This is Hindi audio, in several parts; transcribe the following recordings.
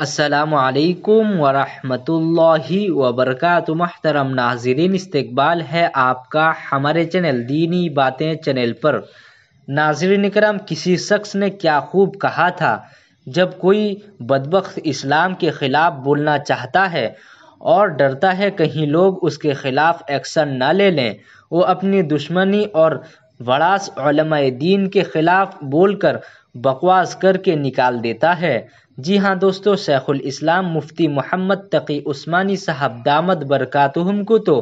असलकम वरहमतुल्लि वबरकत महतरम नाजरीन इस्तबाल है आपका हमारे चैनल दीनी बातें चैनल पर नाजरीन करम किसी शख्स ने क्या खूब कहा था जब कोई बदबक इस्लाम के ख़िलाफ़ बोलना चाहता है और डरता है कहीं लोग उसके ख़िलाफ़ एक्शन न ले लें वो अपनी दुश्मनी और वड़ास दीन के ख़िलाफ़ बोलकर बकवास करके निकाल देता है जी हाँ दोस्तों शेखुल इस्लाम मुफ्ती मोहम्मद तकी उस्मानी साहब दामद बरकातहम को तो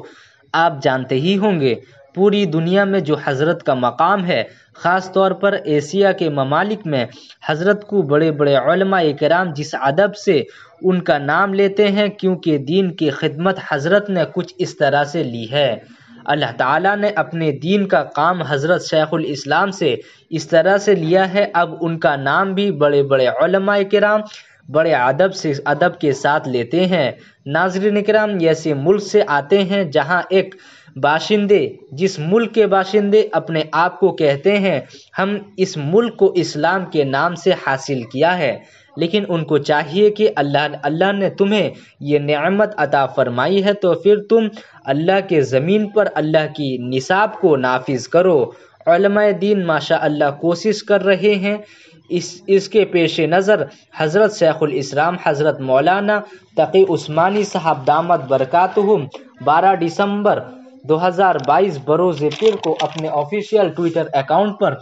आप जानते ही होंगे पूरी दुनिया में जो हज़रत का मकाम है ख़ास तौर पर एशिया के ममालिक में हज़रत को बड़े बड़े कराम जिस अदब से उनका नाम लेते हैं क्योंकि दीन की खिदमत हज़रत ने कुछ इस तरह से ली है अल्लाह ताला ने अपने दीन का काम हज़रत शेखुल इस्लाम से इस तरह से लिया है अब उनका नाम भी बड़े बड़े कराम बड़े अदब से अदब के साथ लेते हैं नाजरन कराम ऐसे मुल्क से आते हैं जहाँ एक बाशिंदे जिस मुल्क के बाशिंदे अपने आप को कहते हैं हम इस मुल्क को इस्लाम के नाम से हासिल किया है लेकिन उनको चाहिए कि अल्लाह अल्लाह ने तुम्हें ये नेमत अता फरमाई है तो फिर तुम अल्लाह के ज़मीन पर अल्लाह की निसाब को नाफिज करो दीन माशा अल्लाह कोशिश कर रहे हैं इस इसके पेश नज़र हज़रत शेखुल इस्लाम हज़रत मौलाना तकी उस्मानी साहब दामद बरकात बारह दिसंबर 2022 बरोज एपिर को अपने ऑफिशियल ट्विटर अकाउंट पर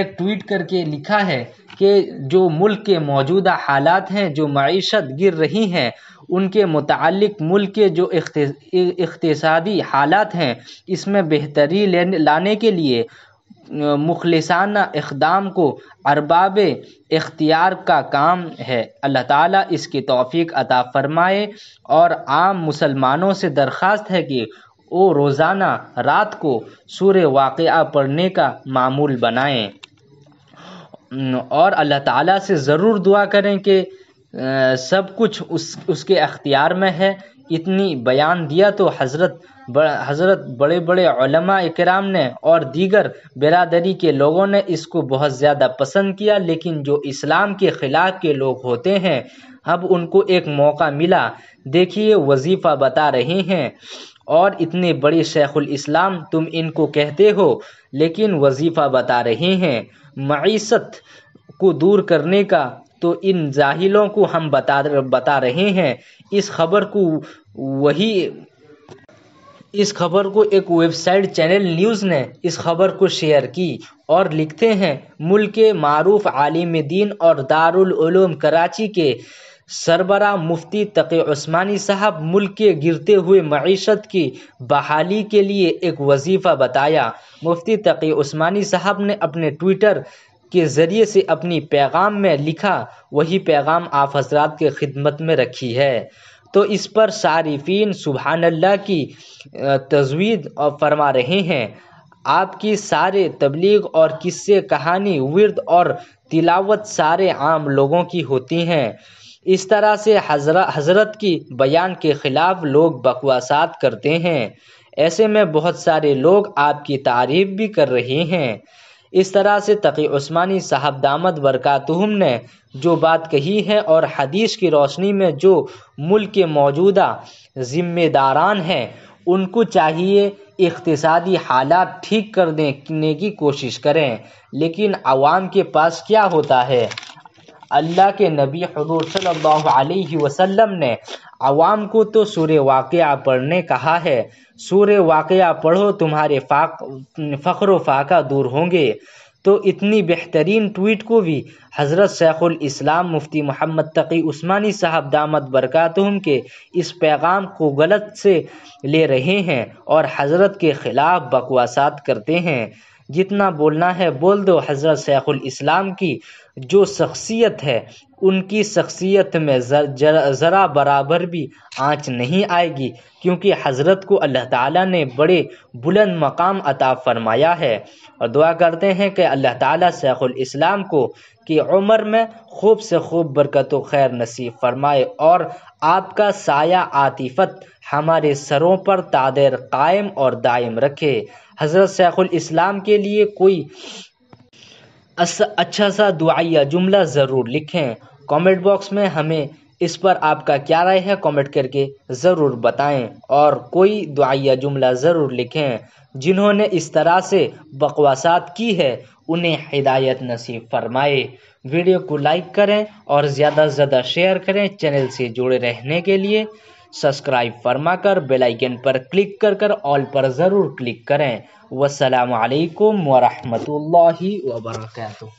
एक ट्वीट करके लिखा है कि जो मुल्क के मौजूदा हालात हैं जो मीशत गिर रही हैं उनके मतलब मुल्क के जो इकतदी हालात हैं इसमें बेहतरी लाने के लिए मुखलसाना इकदाम को अरबाब इख्तियार का काम है अल्लाह ताला इसकी तौफीक अता फरमाए और आम मुसलमानों से दरख्वास्त है कि वो रोज़ाना रात को सूर्य वाक़ पढ़ने का मामूल बनाएं और अल्लाह ताला से ज़रूर दुआ करें कि सब कुछ उस उसके अख्तियार में है इतनी बयान दिया तो हज़रत बड़, हज़रत बड़े बड़े कराम ने और दीगर बिरादरी के लोगों ने इसको बहुत ज़्यादा पसंद किया लेकिन जो इस्लाम के ख़िलाफ़ के लोग होते हैं अब उनको एक मौका मिला देखिए वजीफ़ा बता रहे हैं और इतने बड़े शेखुल इस्लाम तुम इनको कहते हो लेकिन वजीफ़ा बता रहे हैं मीसत को दूर करने का तो इन जाहिलों को हम बता बता रहे हैं इस खबर को वही इस खबर को एक वेबसाइट चैनल न्यूज़ ने इस खबर को शेयर की और लिखते हैं मुल्क के मरूफ आलिम दीन और दारुल कराची के सरबरा मुफ्ती तकी उस्मानी साहब मुल्क के गिरते हुए मीशत की बहाली के लिए एक वजीफ़ा बताया मुफ्ती तकी उस्मानी साहब ने अपने ट्विटर के ज़रिए से अपनी पैगाम में लिखा वही पैगाम आप हजरात के खिदमत में रखी है तो इस पर सारिफिन सुबहानल्ला की और फरमा रहे हैं आपकी सारे तबलीग और किस्से कहानी विरद और तिलावत सारे आम लोगों की होती हैं इस तरह से हजरत हजरत की बयान के ख़िलाफ़ लोग बकवासात करते हैं ऐसे में बहुत सारे लोग आपकी तारीफ़ भी कर रहे हैं इस तरह से तकी उस्मानी साहब दामद बरकातहम ने जो बात कही है और हदीस की रोशनी में जो मुल्क के मौजूदा ज़िम्मेदारान हैं उनको चाहिए इकतसादी हालात ठीक करने की कोशिश करें लेकिन आवाम के पास क्या होता है अल्लाह के नबी हजूर सल्लल्लाहु अलैहि वसल्लम ने आवाम को तो सूर्य वाक़ पढ़ने कहा है सूर्य वाक़ पढ़ो तुम्हारे फाक फ़ख्र फाका दूर होंगे तो इतनी बेहतरीन ट्वीट को भी हज़रत शेखुल इस्लाम मुफ्ती मोहम्मद तकी उस्मानी साहब दामद बरक़ातम के इस पैगाम को गलत से ले रहे हैं और हज़रत के ख़िलाफ़ बकवासात करते हैं जितना बोलना है बोल दो हज़रत शैख़ुल इस्लाम की जो शख्सियत है उनकी शख्सियत में ज़रा बराबर भी आँच नहीं आएगी क्योंकि हज़रत को अल्लाह ताला ने बड़े बुलंद मकाम अता फरमाया है और दुआ करते हैं कि अल्लाह ताला शैख़ुल इस्लाम को कि उम्र में खूब से खूब बरकत खैर नसीब फरमाए और आपका साया आतिफत हमारे सरों पर तादर कायम और दायम रखे हज़रत शेखुल इस्लाम के लिए कोई अच्छा सा दुआया जुमला ज़रूर लिखें कमेंट बॉक्स में हमें इस पर आपका क्या राय है कमेंट करके ज़रूर बताएं और कोई दुआया जुमला ज़रूर लिखें जिन्होंने इस तरह से बकवासात की है उन्हें हिदायत नसीब फरमाए वीडियो को लाइक करें और ज़्यादा से ज़्यादा शेयर करें चैनल से जुड़े रहने के लिए सब्सक्राइब फरमा कर बेलाइकन पर क्लिक कर कर ऑल पर ज़रूर क्लिक करें वसलम वरहमल वबरकू